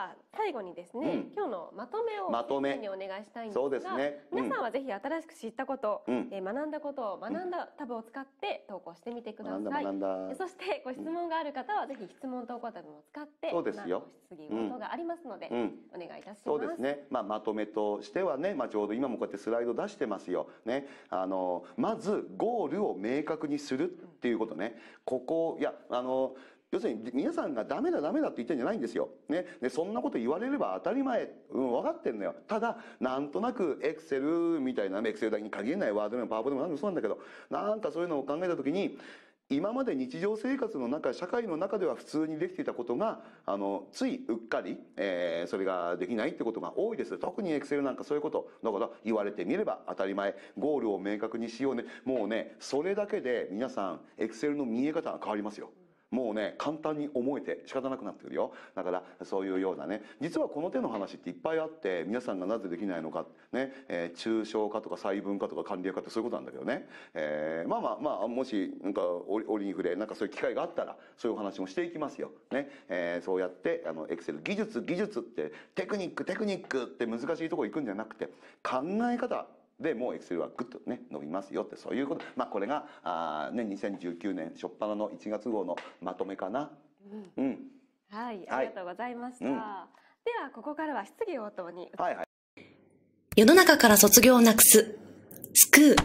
は最後にですね、うん、今日のまとめをまとめにお願いしたいんですがそうですね、うん、皆さんはぜひ新しく知ったこと、うん、えー、学んだことを学んだタブを使って投稿してみてください、そしてご質問がある方はぜひ質問投稿タブも使ってそうですよ、質疑応答がありますので、お願いいたしますそうですね、まあ、まとめとしてはね、まあ、ちょうど今もこうやってスライド出してますよ、ね、あのまずゴールを明確にするっていうことねここいやあの要するに皆さんがダメだダメだって言ってんじゃないんですよ。ね。で、そんなこと言われれば当たり前。うん、分かってんのよ。ただ、なんとなく、エクセルみたいな、エクセルだけに限らないワードでもパワポでもなんでもそうなんだけど、なんかそういうのを考えたときに、今まで日常生活の中、社会の中では普通にできていたことが、あの、ついうっかり、えー、それができないってことが多いです。特にエクセルなんかそういうこと。だから言われてみれば当たり前。ゴールを明確にしようね。もうね、それだけで皆さん、エクセルの見え方が変わりますよ。もうね簡単に思えて仕方なくなってくるよだからそういうようなね実はこの手の話っていっぱいあって皆さんがなぜできないのかね、えー、抽象化とか細分化とか管理化ってそういうことなんだけどね、えー、まあまあまあもしなんか折りに触れなんかそういう機会があったらそういう話もしていきますよ、ねえー、そうやってあのエクセル技術技術ってテクニックテクニックって難しいとこ行くんじゃなくて考え方でもうエクセルはグッとね伸びますよってそういうことまあこれがあ、ね、2019年初っ端の1月号のまとめかな。うん、うん、はいありがとうございました、はいうん、ではここからは質疑応答に、はいはい、世の中から卒業をなくす救う